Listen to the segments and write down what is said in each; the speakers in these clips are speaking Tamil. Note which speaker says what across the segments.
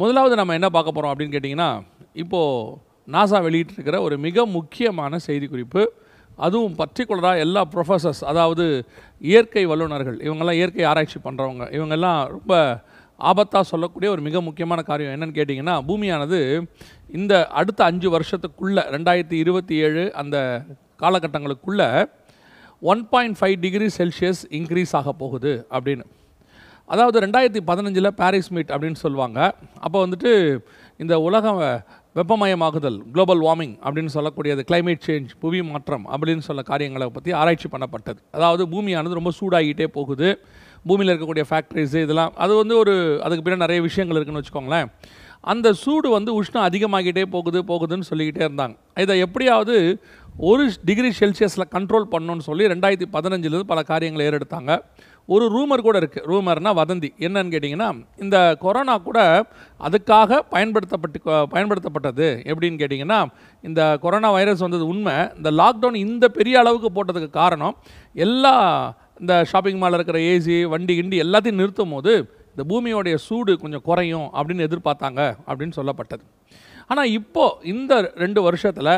Speaker 1: முதலாவது நம்ம என்ன பார்க்க போகிறோம் அப்படின்னு கேட்டிங்கன்னா இப்போது நாசா வெளியிட்டிருக்கிற ஒரு மிக முக்கியமான செய்திக்குறிப்பு அதுவும் பர்டிகுலராக எல்லா ப்ரொஃபஸர்ஸ் அதாவது இயற்கை வல்லுநர்கள் இவங்கெல்லாம் இயற்கை ஆராய்ச்சி பண்ணுறவங்க இவங்கெல்லாம் ரொம்ப ஆபத்தாக சொல்லக்கூடிய ஒரு மிக முக்கியமான காரியம் என்னென்னு கேட்டிங்கன்னா பூமியானது இந்த அடுத்த அஞ்சு வருஷத்துக்குள்ளே ரெண்டாயிரத்தி இருபத்தி ஏழு அந்த காலகட்டங்களுக்குள்ளே one point five degree Celsius increase ஆக போகுது அப்படின்னு அதாவது ரெண்டாயிரத்தி பதினஞ்சில் பாரிஸ் மீட் அப்படின்னு சொல்லுவாங்க அப்போ வந்துட்டு இந்த உலக வெப்பமயமாகுதல் குளோபல் வார்மிங் அப்படின்னு சொல்லக்கூடியது கிளைமேட் சேஞ்ச் புவி மாற்றம் அப்படின்னு சொல்ல காரியங்களை பற்றி ஆராய்ச்சி பண்ணப்பட்டது அதாவது பூமியானது ரொம்ப சூடாகிட்டே போகுது பூமியில் இருக்கக்கூடிய ஃபேக்ட்ரிஸு இதெல்லாம் அது வந்து ஒரு அதுக்கு பின்னாடி நிறைய விஷயங்கள் இருக்குதுன்னு வச்சுக்கோங்களேன் அந்த சூடு வந்து உஷ்ணம் அதிகமாகிட்டே போகுது போகுதுன்னு சொல்லிக்கிட்டே இருந்தாங்க இதை எப்படியாவது ஒரு டிகிரி செல்சியஸில் கண்ட்ரோல் பண்ணணும்னு சொல்லி ரெண்டாயிரத்தி பதினஞ்சிலிருந்து பல காரியங்களை ஏறெடுத்தாங்க ஒரு ரூமர் கூட இருக்குது ரூமர்னால் வதந்தி என்னன்னு கேட்டிங்கன்னா இந்த கொரோனா கூட அதுக்காக பயன்படுத்தப்பட்டு பயன்படுத்தப்பட்டது எப்படின்னு கேட்டிங்கன்னா இந்த கொரோனா வைரஸ் வந்தது உண்மை இந்த லாக்டவுன் இந்த பெரிய அளவுக்கு போட்டதுக்கு காரணம் எல்லா இந்த ஷாப்பிங் மாலில் இருக்கிற ஏசி வண்டி கிண்டி எல்லாத்தையும் நிறுத்தும் போது இந்த பூமியோடைய சூடு கொஞ்சம் குறையும் அப்படின்னு எதிர்பார்த்தாங்க அப்படின்னு சொல்லப்பட்டது ஆனால் இப்போது இந்த ரெண்டு வருஷத்தில்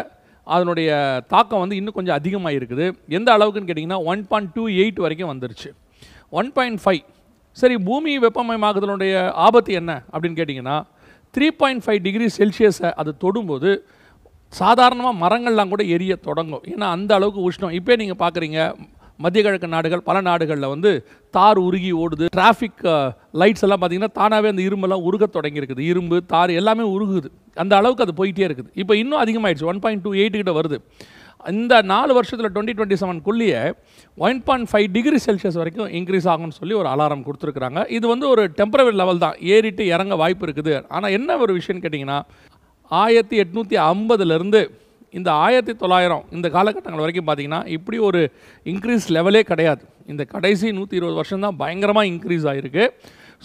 Speaker 1: அதனுடைய தாக்கம் வந்து இன்னும் கொஞ்சம் அதிகமாக இருக்குது எந்த அளவுக்குன்னு கேட்டிங்கன்னா ஒன் பாயிண்ட் டூ எயிட் வரைக்கும் வந்துருச்சு ஒன் பாயிண்ட் ஃபைவ் சரி பூமி வெப்பமயமாக்குதலுடைய ஆபத்து என்ன அப்படின்னு கேட்டிங்கன்னா த்ரீ பாயிண்ட் ஃபைவ் டிகிரி செல்சியஸை அது தொடும்போது சாதாரணமாக மரங்கள்லாம் கூட எரிய தொடங்கும் ஏன்னா அந்த அளவுக்கு உஷ்ணம் இப்போ நீங்கள் பார்க்குறீங்க மத்திய கிழக்கு நாடுகள் பல நாடுகளில் வந்து தார் உருகி ஓடுது டிராஃபிக் லைட்ஸ் எல்லாம் பார்த்திங்கன்னா தானாகவே அந்த இரும்பெல்லாம் உருக தொடங்கியிருக்குது இரும்பு தார் எல்லாமே உருகுது அந்த அளவுக்கு அது போயிட்டே இருக்குது இப்போ இன்னும் அதிகமாகிடுச்சு ஒன் பாயிண்ட் டூ எயிட் கிட்ட வருது இந்த நாலு வருஷத்தில் டுவெண்ட்டி டுவெண்ட்டி செவனுக்குள்ளேயே one point five degree Celsius வரைக்கும் இன்க்ரீஸ் ஆகும்னு சொல்லி ஒரு அலாரம் கொடுத்துருக்குறாங்க இது வந்து ஒரு டெம்பரவரி லெவல் தான் ஏறிட்டு இறங்க வாய்ப்பு இருக்குது ஆனால் என்ன ஒரு விஷயம்னு கேட்டிங்கன்னா ஆயிரத்தி எட்நூற்றி ஐம்பதுலேருந்து இந்த ஆயிரத்தி தொள்ளாயிரம் இந்த காலகட்டங்கள் வரைக்கும் பார்த்திங்கன்னா இப்படி ஒரு இன்க்ரீஸ் லெவலே கிடையாது இந்த கடைசி நூற்றி இருபது வருஷம் தான் பயங்கரமாக இன்க்ரீஸ் ஆகிருக்கு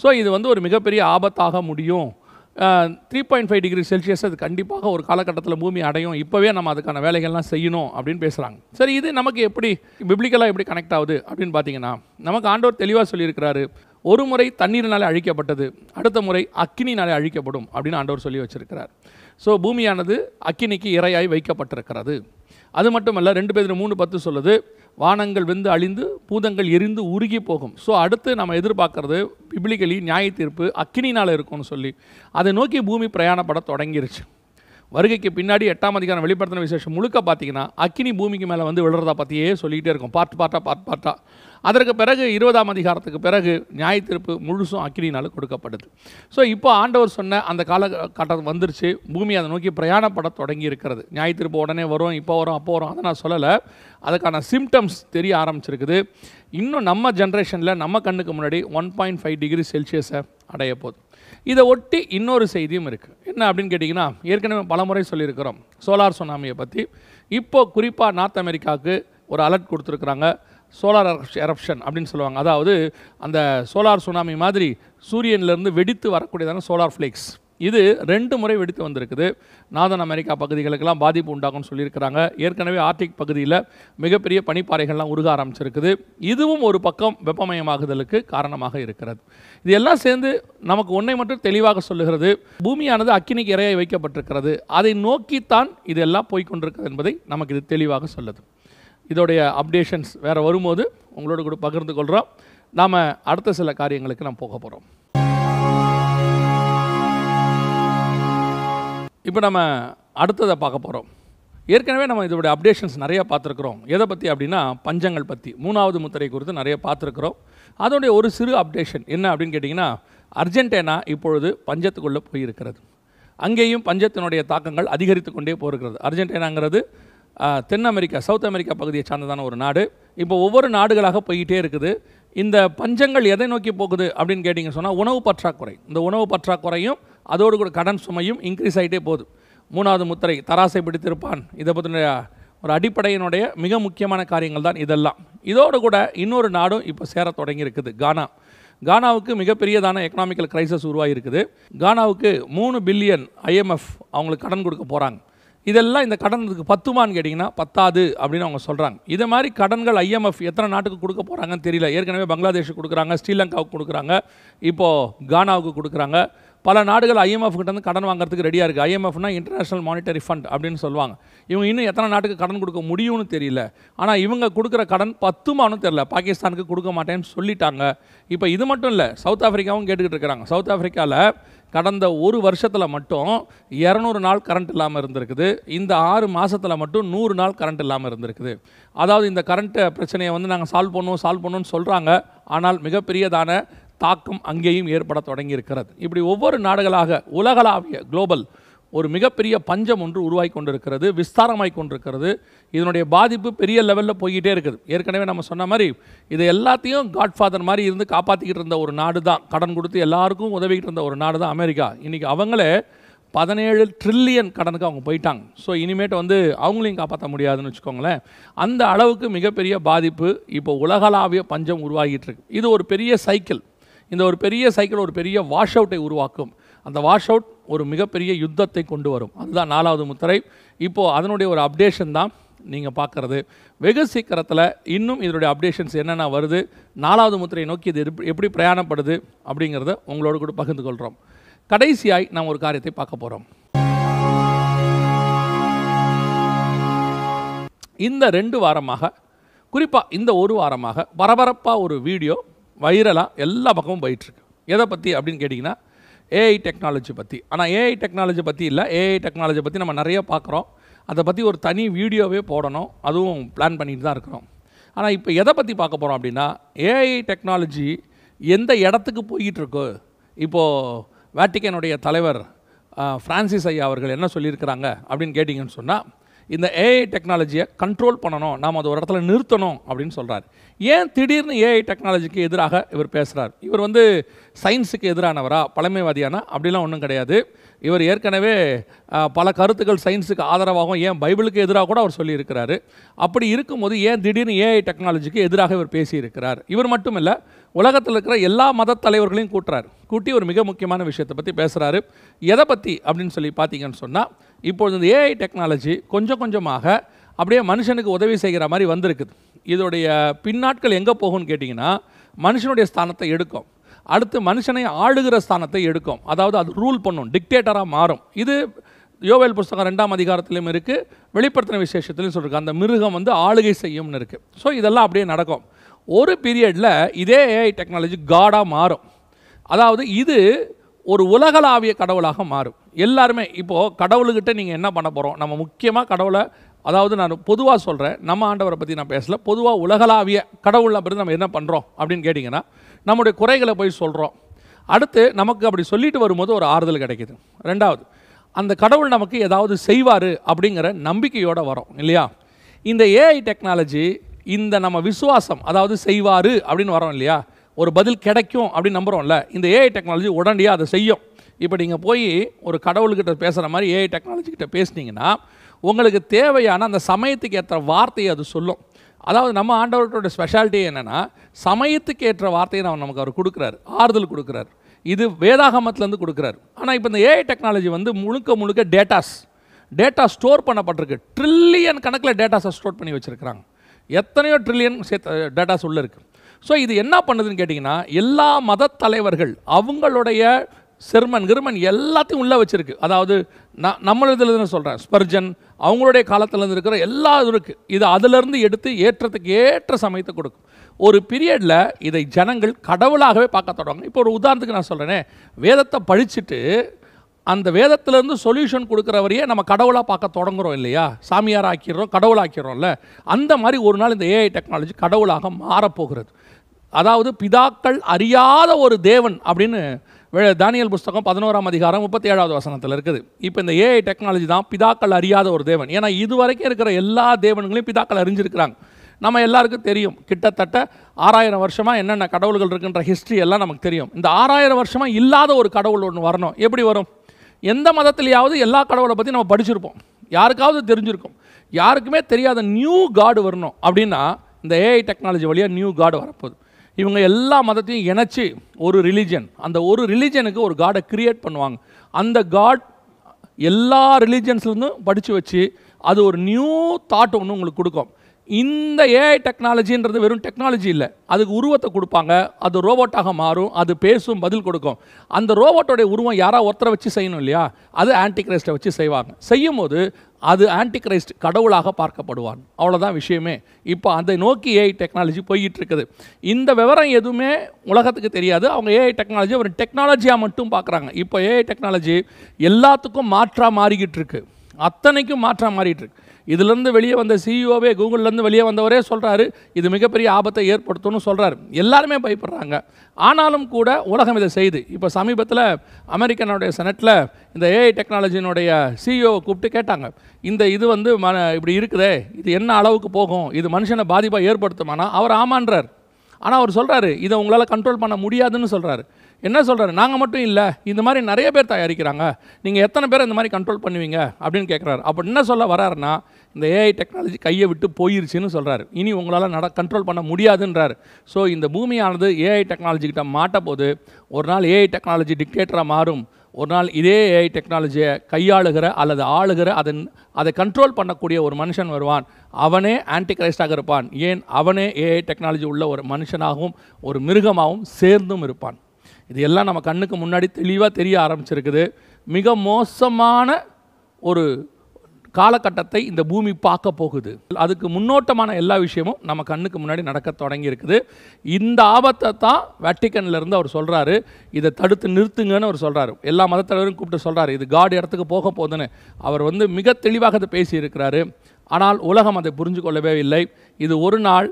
Speaker 1: ஸோ இது வந்து ஒரு மிகப்பெரிய ஆபத்தாக முடியும் three point five degree Celsius அது கண்டிப்பாக ஒரு காலகட்டத்தில் பூமி அடையும் இப்போவே நம்ம அதுக்கான வேலைகள்லாம் செய்யணும் அப்படின்னு பேசுகிறாங்க சரி இது நமக்கு எப்படி பிப்ளிக்கலாக எப்படி கனெக்ட் ஆகுது அப்படின்னு பார்த்தீங்கன்னா நமக்கு ஆண்டோர் தெளிவாக சொல்லியிருக்கிறாரு ஒரு முறை தண்ணீர்னாலே அழிக்கப்பட்டது அடுத்த முறை அக்னினாலே அழிக்கப்படும் அப்படின்னு ஆண்டவர் சொல்லி வச்சிருக்கிறார் ஸோ பூமியானது அக்கினிக்கு இரையாய் வைக்கப்பட்டிருக்கிறது அது மட்டுமல்ல ரெண்டு பேர் மூணு பத்து சொல்லுது வானங்கள் வெந்து அழிந்து பூதங்கள் எரிந்து உருகி போகும் ஸோ அடுத்து நம்ம எதிர்பார்க்குறது பிப்ளிக்கலி நியாய தீர்ப்பு அக்கினினால் இருக்கும்னு சொல்லி அதை நோக்கி பூமி பிரயாணப்பட தொடங்கிருச்சு வருகைக்கு பின்னாடி எட்டாம் அதிகாரம் வெளிப்படுத்தின விசேஷம் முழுக்க பார்த்தீங்கன்னா அக்கினி பூமிக்கு மேலே வந்து விழுறதா பற்றியே சொல்லிகிட்டே இருக்கும் பார்ட் பார்ட்டாக பார்ட் பார்ட்டாக அதற்கு பிறகு இருபதாம் அதிகாரத்துக்கு பிறகு நியாயத்திருப்பு முழுசும் அக்கினினால் கொடுக்கப்படுது ஸோ இப்போ ஆண்டவர் சொன்ன அந்த காலகட்டம் வந்துருச்சு பூமி அதை நோக்கி பிரயாணப்பட தொடங்கி இருக்கிறது நியாயத்திருப்பு உடனே வரும் இப்போ வரும் அப்போ வரும் அதை நான் சொல்லலை அதுக்கான சிம்டம்ஸ் தெரிய ஆரம்பிச்சிருக்குது இன்னும் நம்ம ஜென்ரேஷனில் நம்ம கண்ணுக்கு முன்னாடி ஒன் பாயிண்ட் ஃபைவ் டிகிரி செல்சியஸை அடைய போகுது இதை ஒட்டி இன்னொரு செய்தியும் இருக்குது என்ன அப்படின்னு கேட்டிங்கன்னா ஏற்கனவே பல முறை சொல்லியிருக்கிறோம் சோலார் சுனாமியை பற்றி இப்போது குறிப்பாக நார்த் அமெரிக்காவுக்கு ஒரு அலர்ட் கொடுத்துருக்குறாங்க சோலார் எரப்ஷன் அப்படின்னு சொல்லுவாங்க அதாவது அந்த சோலார் சுனாமி மாதிரி சூரியன்லேருந்து வெடித்து வரக்கூடியதான சோலார் ஃப்ளேக்ஸ் இது ரெண்டு முறை வெடித்து வந்திருக்குது நாதன் அமெரிக்கா பகுதிகளுக்கெல்லாம் பாதிப்பு உண்டாகும்னு சொல்லியிருக்கிறாங்க ஏற்கனவே ஆர்டிக் பகுதியில் மிகப்பெரிய பனிப்பாறைகள்லாம் உருக ஆரம்பிச்சிருக்குது இதுவும் ஒரு பக்கம் வெப்பமயமாகுதலுக்கு காரணமாக இருக்கிறது இது எல்லாம் சேர்ந்து நமக்கு ஒன்றை மட்டும் தெளிவாக சொல்லுகிறது பூமியானது அக்கினிக்கு இறையை வைக்கப்பட்டிருக்கிறது அதை நோக்கித்தான் இதெல்லாம் போய்கொண்டிருக்கிறது என்பதை நமக்கு இது தெளிவாக சொல்லுது இதோடைய அப்டேஷன்ஸ் வேறு வரும்போது உங்களோட கூட பகிர்ந்து கொள்கிறோம் நாம் அடுத்த சில காரியங்களுக்கு நாம் போக போகிறோம் இப்போ நம்ம அடுத்ததை பார்க்க போகிறோம் ஏற்கனவே நம்ம இதோடைய அப்டேஷன்ஸ் நிறையா பார்த்துருக்குறோம் எதை பற்றி அப்படின்னா பஞ்சங்கள் பற்றி மூணாவது முத்திரை குறித்து நிறைய பார்த்துருக்குறோம் அதோடைய ஒரு சிறு அப்டேஷன் என்ன அப்படின்னு கேட்டிங்கன்னா அர்ஜென்டினா இப்பொழுது பஞ்சத்துக்குள்ளே போயிருக்கிறது அங்கேயும் பஞ்சத்தினுடைய தாக்கங்கள் அதிகரித்து கொண்டே போயிருக்கிறது அர்ஜென்டினாங்கிறது தென் அமெரிக்கா சவுத் அமெரிக்கா பகுதியை சார்ந்ததான ஒரு நாடு இப்போ ஒவ்வொரு நாடுகளாக போய்கிட்டே இருக்குது இந்த பஞ்சங்கள் எதை நோக்கி போகுது அப்படின்னு கேட்டிங்க சொன்னால் உணவு பற்றாக்குறை இந்த உணவு பற்றாக்குறையும் அதோடு கூட கடன் சுமையும் இன்க்ரீஸ் ஆகிட்டே போதும் மூணாவது முத்திரை தராசை பிடித்திருப்பான் இதை பற்றின ஒரு அடிப்படையினுடைய மிக முக்கியமான காரியங்கள் தான் இதெல்லாம் இதோடு கூட இன்னொரு நாடும் இப்போ சேர தொடங்கி இருக்குது கானா கானாவுக்கு மிகப்பெரியதான எக்கனாமிக்கல் கிரைசஸ் உருவாகி இருக்குது கானாவுக்கு மூணு பில்லியன் ஐஎம்எஃப் அவங்களுக்கு கடன் கொடுக்க போகிறாங்க இதெல்லாம் இந்த கடன் இதுக்கு பத்துமான்னு கேட்டிங்கன்னா பத்தாது அப்படின்னு அவங்க சொல்கிறாங்க இதை மாதிரி கடன்கள் ஐஎம்எஃப் எத்தனை நாட்டுக்கு கொடுக்க போகிறாங்கன்னு தெரியல ஏற்கனவே பங்களாதேஷுக்கு கொடுக்குறாங்க ஸ்ரீலங்காவுக்கு கொடுக்குறாங்க இப்போது கானாவுக்கு கொடுக்குறாங்க பல நாடுகள் ஐஎம்எஃப் கிட்ட வந்து கடன் வாங்குறதுக்கு ரெடியாக இருக்குது ஐஎம்எஃப்னா இன்டர்நேஷனல் மானிட்டரி ஃபண்ட் அப்படின்னு சொல்லுவாங்க இவங்க இன்னும் எத்தனை நாட்டுக்கு கடன் கொடுக்க முடியும்னு தெரியல ஆனால் இவங்க கொடுக்குற கடன் பத்துமானும் தெரில பாகிஸ்தானுக்கு கொடுக்க மாட்டேன்னு சொல்லிட்டாங்க இப்போ இது மட்டும் இல்லை சவுத் ஆஃப்ரிக்காவும் கேட்டுக்கிட்டு இருக்கிறாங்க சவுத் ஆஃப்ரிக்காவில் கடந்த ஒரு வருஷத்தில் மட்டும் இரநூறு நாள் கரண்ட் இல்லாமல் இருந்திருக்குது இந்த ஆறு மாதத்தில் மட்டும் நூறு நாள் கரண்ட் இல்லாமல் இருந்திருக்குது அதாவது இந்த கரண்ட்டு பிரச்சனையை வந்து நாங்கள் சால்வ் பண்ணுவோம் சால்வ் பண்ணுவோம்னு சொல்கிறாங்க ஆனால் மிகப்பெரியதான தாக்கம் அங்கேயும் ஏற்பட தொடங்கியிருக்கிறது இப்படி ஒவ்வொரு நாடுகளாக உலகளாவிய குளோபல் ஒரு மிகப்பெரிய பஞ்சம் ஒன்று உருவாகி கொண்டிருக்கிறது விஸ்தாரமாய் கொண்டிருக்கிறது இதனுடைய பாதிப்பு பெரிய லெவலில் போய்கிட்டே இருக்குது ஏற்கனவே நம்ம சொன்ன மாதிரி இது எல்லாத்தையும் காட்ஃபாதர் மாதிரி இருந்து காப்பாற்றிக்கிட்டு இருந்த ஒரு நாடு தான் கடன் கொடுத்து எல்லாருக்கும் உதவிக்கிட்டு இருந்த ஒரு நாடு தான் அமெரிக்கா இன்றைக்கி அவங்களே பதினேழு ட்ரில்லியன் கடனுக்கு அவங்க போயிட்டாங்க ஸோ இனிமேட்டு வந்து அவங்களையும் காப்பாற்ற முடியாதுன்னு வச்சுக்கோங்களேன் அந்த அளவுக்கு மிகப்பெரிய பாதிப்பு இப்போ உலகளாவிய பஞ்சம் உருவாகிட்டு இருக்கு இது ஒரு பெரிய சைக்கிள் இந்த ஒரு பெரிய சைக்கிள் ஒரு பெரிய வாஷ் அவுட்டை உருவாக்கும் அந்த வாஷ் அவுட் ஒரு மிகப்பெரிய யுத்தத்தை கொண்டு வரும் அதுதான் நாலாவது முத்திரை இப்போது அதனுடைய ஒரு அப்டேஷன் தான் நீங்கள் பார்க்குறது வெகு சீக்கிரத்தில் இன்னும் இதனுடைய அப்டேஷன்ஸ் என்னென்ன வருது நாலாவது முத்திரையை நோக்கி இது எப்படி பிரயாணப்படுது அப்படிங்கிறத உங்களோட கூட பகிர்ந்து கொள்கிறோம் கடைசியாய் நாம் ஒரு காரியத்தை பார்க்க போகிறோம் இந்த ரெண்டு வாரமாக குறிப்பாக இந்த ஒரு வாரமாக பரபரப்பாக ஒரு வீடியோ வைரலாக எல்லா பக்கமும் போயிட்டுருக்கு எதை பற்றி அப்படின்னு கேட்டிங்கன்னா ஏஐ டெக்னாலஜி பற்றி ஆனால் ஏஐ டெக்னாலஜி பற்றி இல்லை ஏஐ டெக்னாலஜி பற்றி நம்ம நிறைய பார்க்குறோம் அதை பற்றி ஒரு தனி வீடியோவே போடணும் அதுவும் பிளான் பண்ணிட்டு தான் இருக்கிறோம் ஆனால் இப்போ எதை பற்றி பார்க்க போகிறோம் அப்படின்னா ஏஐ டெக்னாலஜி எந்த இடத்துக்கு போயிட்டுருக்கு இப்போது வேட்டிக்கனுடைய தலைவர் ஃப்ரான்சிஸ் ஐயா அவர்கள் என்ன சொல்லியிருக்கிறாங்க அப்படின்னு கேட்டிங்கன்னு சொன்னால் இந்த ஏஐ டெக்னாலஜியை கண்ட்ரோல் பண்ணணும் நாம் அதை ஒரு இடத்துல நிறுத்தணும் அப்படின்னு சொல்கிறார் ஏன் திடீர்னு ஏஐ டெக்னாலஜிக்கு எதிராக இவர் பேசுகிறார் இவர் வந்து சயின்ஸுக்கு எதிரானவரா பழமைவாதியானா அப்படிலாம் ஒன்றும் கிடையாது இவர் ஏற்கனவே பல கருத்துக்கள் சயின்ஸுக்கு ஆதரவாகவும் ஏன் பைபிளுக்கு எதிராக கூட அவர் சொல்லியிருக்கிறாரு அப்படி இருக்கும்போது ஏன் திடீர்னு ஏஐ டெக்னாலஜிக்கு எதிராக இவர் பேசியிருக்கிறார் இவர் மட்டும் இல்லை உலகத்தில் இருக்கிற எல்லா மத தலைவர்களையும் கூட்டுறாரு கூட்டி ஒரு மிக முக்கியமான விஷயத்தை பற்றி பேசுகிறாரு எதை பற்றி அப்படின்னு சொல்லி பார்த்தீங்கன்னு சொன்னால் இப்பொழுது இந்த ஏஐ டெக்னாலஜி கொஞ்சம் கொஞ்சமாக அப்படியே மனுஷனுக்கு உதவி செய்கிற மாதிரி வந்திருக்குது இதோடைய பின்னாட்கள் எங்கே போகும்னு கேட்டிங்கன்னா மனுஷனுடைய ஸ்தானத்தை எடுக்கும் அடுத்து மனுஷனை ஆளுகிற ஸ்தானத்தை எடுக்கும் அதாவது அது ரூல் பண்ணும் டிக்டேட்டராக மாறும் இது யோவேல் புஸ்தகம் ரெண்டாம் அதிகாரத்திலையும் இருக்குது வெளிப்படுத்தின விசேஷத்துலையும் சொல்லியிருக்கு அந்த மிருகம் வந்து ஆளுகை செய்யும்னு இருக்குது ஸோ இதெல்லாம் அப்படியே நடக்கும் ஒரு பீரியடில் இதே ஏஐ டெக்னாலஜி காடாக மாறும் அதாவது இது ஒரு உலகளாவிய கடவுளாக மாறும் எல்லாருமே இப்போது கடவுள்கிட்ட நீங்கள் என்ன பண்ண போகிறோம் நம்ம முக்கியமாக கடவுளை அதாவது நான் பொதுவாக சொல்கிறேன் நம்ம ஆண்டவரை பற்றி நான் பேசலை பொதுவாக உலகளாவிய கடவுள் அப்படின்னு நம்ம என்ன பண்ணுறோம் அப்படின்னு கேட்டிங்கன்னா நம்முடைய குறைகளை போய் சொல்கிறோம் அடுத்து நமக்கு அப்படி சொல்லிட்டு வரும்போது ஒரு ஆறுதல் கிடைக்கிது ரெண்டாவது அந்த கடவுள் நமக்கு ஏதாவது செய்வார் அப்படிங்கிற நம்பிக்கையோடு வரும் இல்லையா இந்த ஏஐ டெக்னாலஜி இந்த நம்ம விசுவாசம் அதாவது செய்வார் அப்படின்னு வரோம் இல்லையா ஒரு பதில் கிடைக்கும் அப்படின்னு நம்புகிறோம்ல இந்த ஏஐ டெக்னாலஜி உடனடியாக அதை செய்யும் இப்போ நீங்கள் போய் ஒரு கடவுள்கிட்ட பேசுகிற மாதிரி ஏஐ டெக்னாலஜிக்கிட்ட பேசுனீங்கன்னா உங்களுக்கு தேவையான அந்த சமயத்துக்கு ஏற்ற வார்த்தையை அது சொல்லும் அதாவது நம்ம ஆண்டவர்களோட ஸ்பெஷாலிட்டி என்னென்னா சமயத்துக்கு ஏற்ற வார்த்தையை நம்ம நமக்கு அவர் கொடுக்குறாரு ஆறுதல் கொடுக்குறாரு இது வேதாகமத்துலேருந்து கொடுக்குறாரு ஆனால் இப்போ இந்த ஏஐ டெக்னாலஜி வந்து முழுக்க முழுக்க டேட்டாஸ் டேட்டா ஸ்டோர் பண்ணப்பட்டிருக்கு ட்ரில்லியன் கணக்கில் டேட்டாஸை ஸ்டோர் பண்ணி வச்சுருக்கிறாங்க எத்தனையோ ட்ரில்லியன் சேர்த்த டேட்டாஸ் உள்ளே இருக்குது ஸோ இது என்ன பண்ணுதுன்னு கேட்டிங்கன்னா எல்லா மத தலைவர்கள் அவங்களுடைய செர்மன் கிருமன் எல்லாத்தையும் உள்ளே வச்சுருக்கு அதாவது நான் நம்மளதுலேருந்து சொல்கிறேன் ஸ்பர்ஜன் அவங்களுடைய காலத்துலேருந்து இருக்கிற எல்லா இதுவும் இருக்குது இது அதிலேருந்து எடுத்து ஏற்றத்துக்கு ஏற்ற சமயத்தை கொடுக்கும் ஒரு பீரியடில் இதை ஜனங்கள் கடவுளாகவே பார்க்க தொடங்க இப்போ ஒரு உதாரணத்துக்கு நான் சொல்கிறேனே வேதத்தை பழிச்சுட்டு அந்த வேதத்திலேருந்து சொல்யூஷன் கொடுக்குறவரையே நம்ம கடவுளாக பார்க்க தொடங்குறோம் இல்லையா சாமியார் ஆக்கிடுறோம் கடவுளாக்கிறோம்ல அந்த மாதிரி ஒரு நாள் இந்த ஏஐ டெக்னாலஜி கடவுளாக மாறப்போகிறது அதாவது பிதாக்கள் அறியாத ஒரு தேவன் அப்படின்னு தானியல் புஸ்தகம் பதினோராம் அதிகாரம் முப்பத்தி ஏழாவது வசனத்தில் இருக்குது இப்போ இந்த ஏஐ டெக்னாலஜி தான் பிதாக்கள் அறியாத ஒரு தேவன் ஏன்னா இது வரைக்கும் இருக்கிற எல்லா தேவன்களையும் பிதாக்கள் அறிஞ்சிருக்கிறாங்க நம்ம எல்லாருக்கும் தெரியும் கிட்டத்தட்ட ஆறாயிரம் வருஷமாக என்னென்ன கடவுள்கள் இருக்குன்ற ஹிஸ்ட்ரி எல்லாம் நமக்கு தெரியும் இந்த ஆறாயிரம் வருஷமாக இல்லாத ஒரு கடவுள் ஒன்று வரணும் எப்படி வரும் எந்த மதத்துலையாவது எல்லா கடவுளை பற்றி நம்ம படிச்சிருப்போம் யாருக்காவது தெரிஞ்சிருக்கும் யாருக்குமே தெரியாத நியூ காடு வரணும் அப்படின்னா இந்த ஏஐ டெக்னாலஜி வழியாக நியூ காடு வரப்போகுது இவங்க எல்லா மதத்தையும் இணைச்சி ஒரு ரிலீஜன் அந்த ஒரு ரிலீஜனுக்கு ஒரு காடை கிரியேட் பண்ணுவாங்க அந்த காட் எல்லா ரிலீஜன்ஸ்லேருந்தும் படித்து வச்சு அது ஒரு நியூ தாட் ஒன்று உங்களுக்கு கொடுக்கும் இந்த ஏஐ டெக்னாலஜின்றது வெறும் டெக்னாலஜி இல்லை அதுக்கு உருவத்தை கொடுப்பாங்க அது ரோபோட்டாக மாறும் அது பேசும் பதில் கொடுக்கும் அந்த ரோபோட்டோடைய உருவம் யாராவது ஒருத்தரை வச்சு செய்யணும் இல்லையா அது ஆன்டி வச்சு செய்வாங்க செய்யும் போது அது ஆன்டி கிரைஸ்ட் கடவுளாக பார்க்கப்படுவான் அவ்வளோதான் விஷயமே இப்போ அதை நோக்கி ஏஐ டெக்னாலஜி இருக்குது இந்த விவரம் எதுவுமே உலகத்துக்கு தெரியாது அவங்க ஏஐ டெக்னாலஜி ஒரு டெக்னாலஜியாக மட்டும் பார்க்குறாங்க இப்போ ஏஐ டெக்னாலஜி எல்லாத்துக்கும் மாற்றாக மாறிக்கிட்டு இருக்கு அத்தனைக்கும் மாற்றாக மாறிட்டுருக்கு இதுலேருந்து வெளியே வந்த சிஇஓவே e கூகுள்லேருந்து வெளியே வந்தவரே சொல்கிறாரு இது மிகப்பெரிய ஆபத்தை ஏற்படுத்தும்னு சொல்கிறார் எல்லாருமே பயப்படுறாங்க ஆனாலும் கூட உலகம் இதை செய்து இப்போ சமீபத்தில் அமெரிக்கனுடைய செனட்டில் இந்த ஏஐ டெக்னாலஜினுடைய சிஇஓவை கூப்பிட்டு கேட்டாங்க இந்த இது வந்து ம இப்படி இருக்குதே இது என்ன அளவுக்கு போகும் இது மனுஷனை பாதிப்பாக ஏற்படுத்துமானா அவர் ஆமான்றார் ஆனால் அவர் சொல்கிறாரு இதை உங்களால் கண்ட்ரோல் பண்ண முடியாதுன்னு சொல்கிறாரு என்ன சொல்கிறாரு நாங்கள் மட்டும் இல்லை இந்த மாதிரி நிறைய பேர் தயாரிக்கிறாங்க நீங்கள் எத்தனை பேர் இந்த மாதிரி கண்ட்ரோல் பண்ணுவீங்க அப்படின்னு கேட்குறாரு அப்போ என்ன சொல்ல வராருன்னா இந்த ஏஐ டெக்னாலஜி கையை விட்டு போயிருச்சுன்னு சொல்கிறாரு இனி உங்களால் நட கண்ட்ரோல் பண்ண முடியாதுன்றார் ஸோ இந்த பூமியானது ஏஐ டெக்னாலஜிக்கிட்ட மாட்ட போது ஒரு நாள் ஏஐ டெக்னாலஜி டிக்டேட்டராக மாறும் ஒரு நாள் இதே ஏஐ டெக்னாலஜியை கையாளுகிற அல்லது ஆளுகிற அதன் அதை கண்ட்ரோல் பண்ணக்கூடிய ஒரு மனுஷன் வருவான் அவனே ஆன்டி கிரைஸ்டாக இருப்பான் ஏன் அவனே ஏஐ டெக்னாலஜி உள்ள ஒரு மனுஷனாகவும் ஒரு மிருகமாகவும் சேர்ந்தும் இருப்பான் இது எல்லாம் நம்ம கண்ணுக்கு முன்னாடி தெளிவாக தெரிய ஆரம்பிச்சிருக்குது மிக மோசமான ஒரு காலகட்டத்தை இந்த பூமி பார்க்க போகுது அதுக்கு முன்னோட்டமான எல்லா விஷயமும் நம்ம கண்ணுக்கு முன்னாடி நடக்க தொடங்கியிருக்குது இந்த ஆபத்தை தான் வேட்டிக்கன்லேருந்து அவர் சொல்கிறாரு இதை தடுத்து நிறுத்துங்கன்னு அவர் சொல்கிறாரு எல்லா மதத்தலைவரும் கூப்பிட்டு சொல்கிறாரு இது காடு இடத்துக்கு போக போதுன்னு அவர் வந்து மிக தெளிவாக அதை பேசியிருக்கிறாரு ஆனால் உலகம் அதை புரிஞ்சு கொள்ளவே இல்லை இது ஒரு நாள்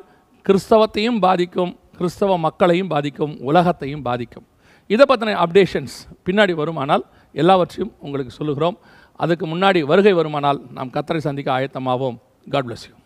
Speaker 1: கிறிஸ்தவத்தையும் பாதிக்கும் கிறிஸ்தவ மக்களையும் பாதிக்கும் உலகத்தையும் பாதிக்கும் இதை பற்றின அப்டேஷன்ஸ் பின்னாடி வருமானால் எல்லாவற்றையும் உங்களுக்கு சொல்லுகிறோம் அதுக்கு முன்னாடி வருகை வருமானால் நாம் கத்தரை சந்திக்க ஆயத்தமாகவும் காட் பிளஸ் யூ